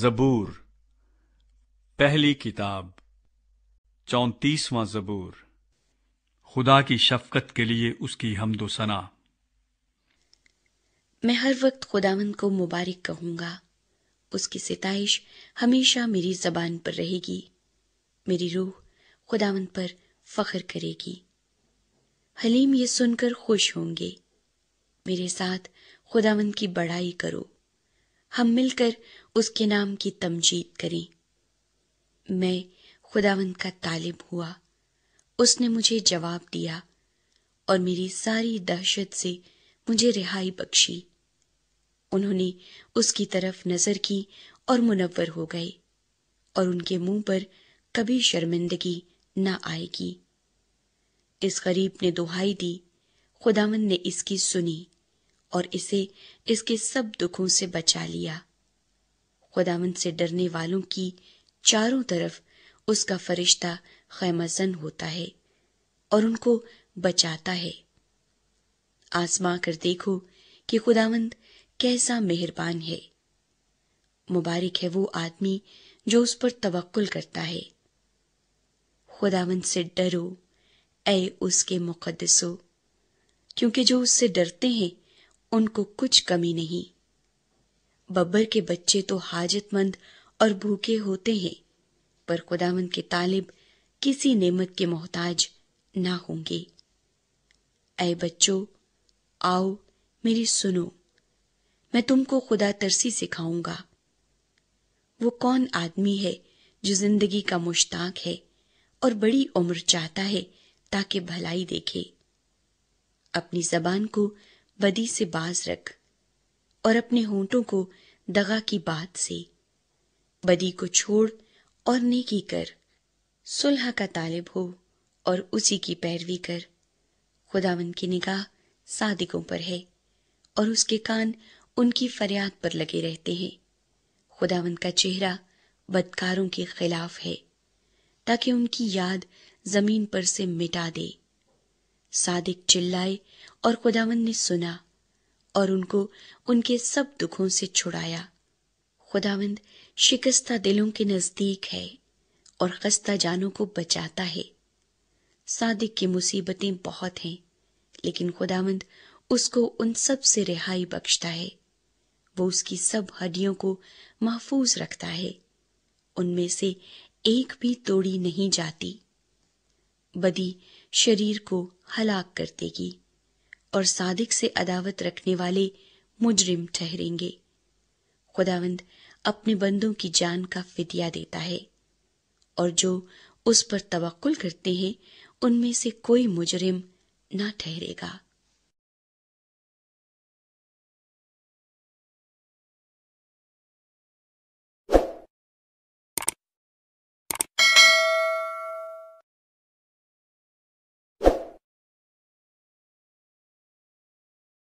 जबूर पहली किताब चौंतीसवां जबूर खुदा की शफकत के लिए उसकी हमदो सना मैं हर वक्त खुदावन को मुबारक कहूंगा उसकी सिताइश हमेशा मेरी जबान पर रहेगी मेरी रूह खुदावन पर फख्र करेगी हलीम ये सुनकर खुश होंगे मेरे साथ खुदावन की बड़ाई करो हम मिलकर उसके नाम की तमजीद करें मैं खुदावंद का तालिब हुआ उसने मुझे जवाब दिया और मेरी सारी दहशत से मुझे रिहाई बख्शी उन्होंने उसकी तरफ नजर की और मुनवर हो गए और उनके मुंह पर कभी शर्मिंदगी ना आएगी इस गरीब ने दुहाई दी खुदावन ने इसकी सुनी और इसे इसके सब दुखों से बचा लिया खुदावंद से डरने वालों की चारों तरफ उसका फरिश्ता खैमजन होता है और उनको बचाता है आसमा कर देखो कि खुदावंद कैसा मेहरबान है मुबारक है वो आदमी जो उस पर तवक्ल करता है खुदावंद से डरो ए उसके मुकदसो क्योंकि जो उससे डरते हैं उनको कुछ कमी नहीं बब्बर के बच्चे तो हाजतमंद और भूखे होते हैं पर खुदावन के तालिब किसी नेमत के मोहताज ना होंगे ऐ बच्चों आओ मेरी सुनो मैं तुमको खुदा तरसी सिखाऊंगा वो कौन आदमी है जो जिंदगी का मुश्ताक है और बड़ी उम्र चाहता है ताकि भलाई देखे अपनी जबान को बदी से बाज रख और अपने होंठों को दगा की बात से बदी को छोड़ और नेकी कर सुलह का तालिब हो और उसी की पैरवी कर खुदावन की निगाह सादिकों पर है और उसके कान उनकी फरियाद पर लगे रहते हैं खुदावन का चेहरा बदकारों के खिलाफ है ताकि उनकी याद जमीन पर से मिटा दे सादिक चिल्लाए और खुदावन ने सुना और उनको उनके सब दुखों से छुड़ाया खुदावंद शिकस्ता दिलों के नजदीक है और खस्ता जानों को बचाता है सादिक की मुसीबतें बहुत हैं लेकिन खुदावंद उसको उन सब से रिहाई बख्शता है वो उसकी सब हड्डियों को महफूज रखता है उनमें से एक भी तोड़ी नहीं जाती बदी शरीर को हलाक कर देगी और सादिक से अदावत रखने वाले मुजरिम ठहरेंगे खुदावंद अपने बंदों की जान का फितिया देता है और जो उस पर तवक्ल करते हैं उनमें से कोई मुजरिम ना ठहरेगा